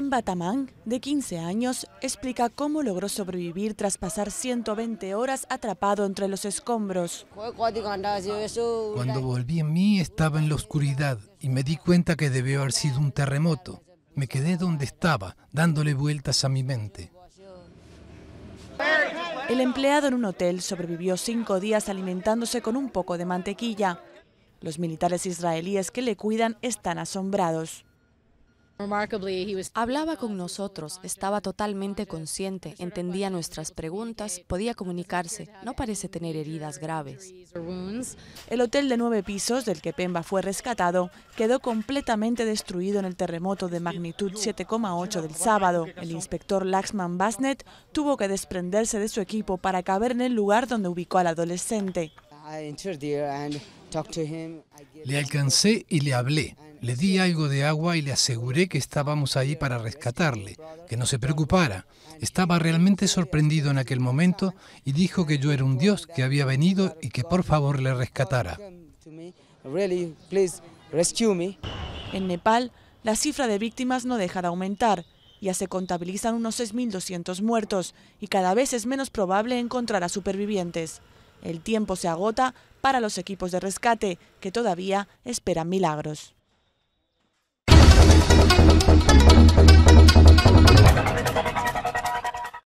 En Batamán, de 15 años, explica cómo logró sobrevivir tras pasar 120 horas atrapado entre los escombros. Cuando volví en mí estaba en la oscuridad y me di cuenta que debió haber sido un terremoto. Me quedé donde estaba, dándole vueltas a mi mente. El empleado en un hotel sobrevivió cinco días alimentándose con un poco de mantequilla. Los militares israelíes que le cuidan están asombrados. Hablaba con nosotros, estaba totalmente consciente, entendía nuestras preguntas, podía comunicarse, no parece tener heridas graves. El hotel de nueve pisos del que Pemba fue rescatado quedó completamente destruido en el terremoto de magnitud 7,8 del sábado. El inspector Laxman Basnet tuvo que desprenderse de su equipo para caber en el lugar donde ubicó al adolescente. Le alcancé y le hablé. Le di algo de agua y le aseguré que estábamos ahí para rescatarle, que no se preocupara. Estaba realmente sorprendido en aquel momento y dijo que yo era un dios que había venido y que por favor le rescatara. En Nepal, la cifra de víctimas no deja de aumentar. Ya se contabilizan unos 6.200 muertos y cada vez es menos probable encontrar a supervivientes. El tiempo se agota para los equipos de rescate, que todavía esperan milagros.